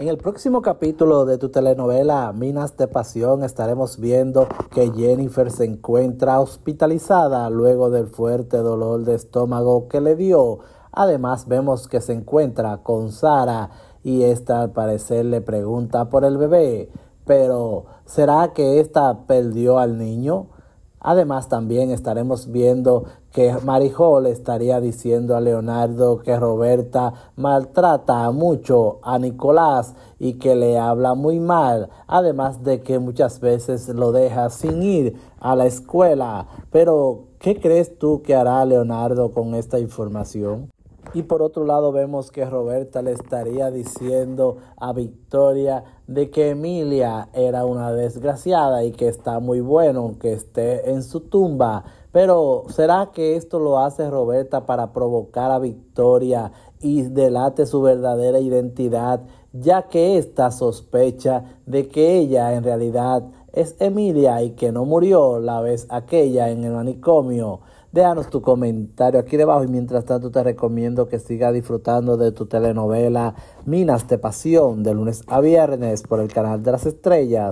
En el próximo capítulo de tu telenovela Minas de Pasión estaremos viendo que Jennifer se encuentra hospitalizada luego del fuerte dolor de estómago que le dio. Además vemos que se encuentra con Sara y esta al parecer le pregunta por el bebé. Pero ¿será que esta perdió al niño? Además, también estaremos viendo que Marijol estaría diciendo a Leonardo que Roberta maltrata mucho a Nicolás y que le habla muy mal, además de que muchas veces lo deja sin ir a la escuela. Pero, ¿qué crees tú que hará Leonardo con esta información? Y por otro lado vemos que Roberta le estaría diciendo a Victoria de que Emilia era una desgraciada y que está muy bueno que esté en su tumba. Pero ¿será que esto lo hace Roberta para provocar a Victoria y delate su verdadera identidad, ya que esta sospecha de que ella en realidad es Emilia y que no murió la vez aquella en el manicomio? Déjanos tu comentario aquí debajo y mientras tanto te recomiendo que sigas disfrutando de tu telenovela Minas de Pasión de lunes a viernes por el canal de las estrellas.